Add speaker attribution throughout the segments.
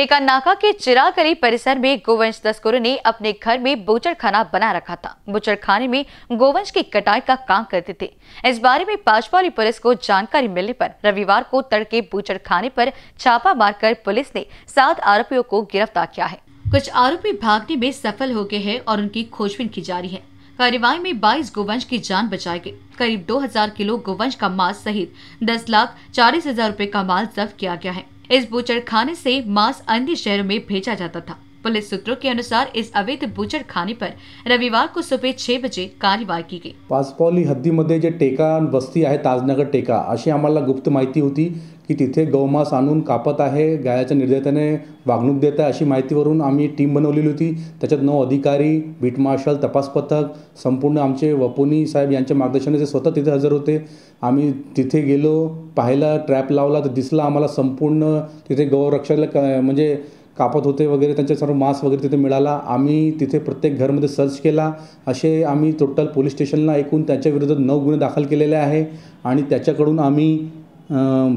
Speaker 1: टेकानाका के चिराकली परिसर में गोवंश तस्करों ने अपने घर में खाना बना रखा था खाने में गोवंश की कटाई का काम करते थे इस बारे में पाचपाली पुलिस को जानकारी मिलने पर रविवार को तड़के खाने पर छापा मारकर पुलिस ने सात आरोपियों को गिरफ्तार किया है कुछ आरोपी भागने में सफल हो गए है और उनकी खोजबीन की जा रही है कार्यवाही में 22 गोवंश की जान बचाई गई करीब 2000 किलो गोवंश का मांस सहित 10 लाख चालीस हजार रूपए का माल जब्त किया गया है इस बूचर खाने से मांस अन्य शहरों में भेजा जाता था पुलिस सूत्रों के अनुसार इस अवैध बुचर खाने पर रविवार को सुबह छह बजे कार्यवाही की गई
Speaker 2: हद्दी हद्दीमध्ये जे टेका वस्ती आहे ताजनगर टेका अशी आम्हाला गुप्त माहिती होती की तिथे गौमास आणून कापत आहे गायाच्या निर्देयतेने वागणूक देत आहे अशी माहितीवरून आम्ही टीम बनवलेली होती त्याच्यात नऊ अधिकारी बीट मार्शल तपास पथक संपूर्ण आमचे वपोनी साहेब यांच्या मार्गदर्शनाचे स्वतः तिथे हजर होते आम्ही तिथे गेलो पाहिला ट्रॅप लावला तर दिसला आम्हाला संपूर्ण तिथे गौरक्षाला म्हणजे कापत होते वगैरे त्यांच्या सर्व वगैरे तिथे मिळाला आम्ही तिथे प्रत्येक घरमध्ये सर्च केला असे आम्ही टोटल पोलीस स्टेशनला एकूण त्याच्याविरुद्ध नऊ गुन्हे दाखल केलेले आहे आणि त्याच्याकडून आम्ही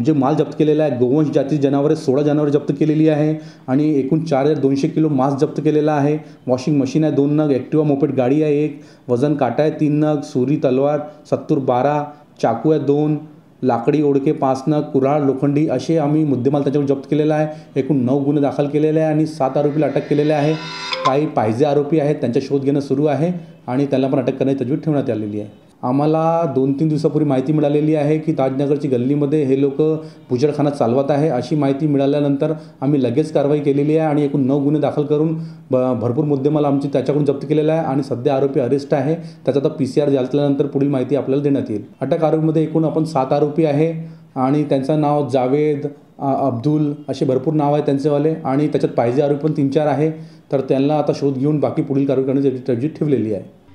Speaker 2: जे माल जप्त केलेला आहे गोवंश जाती जनावरे सोळा जनावर जप्त केलेली आहे आणि एकूण चार हजार दोनशे किलो मास्क जप्त केलेला आहे वॉशिंग मशीन आहे दोन नग ॲक्टिवा मोपेट गाडी आहे एक वजन काटा आहे तीन नग सुरी तलवार सत्तूर बारा चाकू आहे दोन लाकडी ओडके पासनं कुराळ लोखंडी असे आम्ही मुद्देमाल त्याच्यावर जप्त केलेला आहे एकूण नऊ गुन्हे दाखल केलेले आहे आणि सात आरोपीला अटक केलेले आहे काही पाहिजे आरोपी आहेत त्यांचा शोध घेणं सुरू आहे आणि त्याला पण अटक करण्याची तजवीज ठेवण्यात आलेली आहे आम्हाला दोन तीन दिवसापूर्वी माहिती मिळालेली आहे की ताजनगरची गल्लीमध्ये हे लोक पुजडखाना चालवत आहे अशी माहिती मिळाल्यानंतर आम्ही लगेच कारवाई केलेली आहे आणि एकूण नऊ गुन्हे दाखल करून ब भरपूर मुद्देमाल आमची त्याच्याकडून जप्त केलेला आहे आणि सध्या आरोपी अरेस्ट आहे त्याचा आता पी सी आर झाल्यानंतर पुढील माहिती आपल्याला देण्यात येईल अटक आरोपीमध्ये एकूण आपण सात आरोपी आहे आणि त्यांचं नाव जावेद अब्दुल असे भरपूर नाव आहे त्यांचेवाले आणि त्याच्यात पाहिजे आरोपी पण तीन चार आहे तर त्यांना आता शोध घेऊन बाकी पुढील कारवाई करण्याची तरजीद ठेवलेली आहे